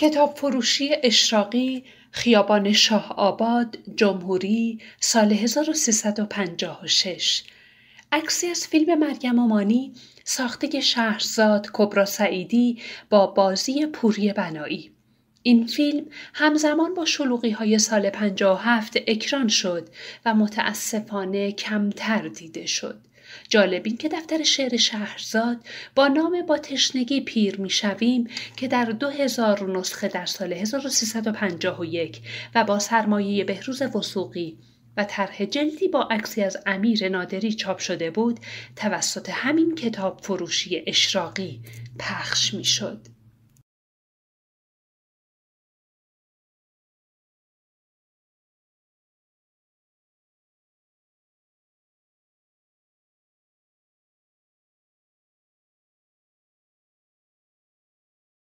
کتاب فروشی اشراقی خیابان شاه آباد جمهوری سال 1356 عکسی از فیلم مریم امانی ساخته شهرزاد کبرا سعیدی با بازی پوری بنایی این فیلم همزمان با شلوغی های سال 57 اکران شد و متاسفانه کمتر دیده شد جالب این که دفتر شعر شهرزاد با نام با تشنگی پیر میشویم که در 2000 نسخه در سال 1351 و با سرمایه بهروز وسوقی و طرح جلدی با عکسی از امیر نادری چاپ شده بود توسط همین کتاب فروشی اشراقی پخش میشد.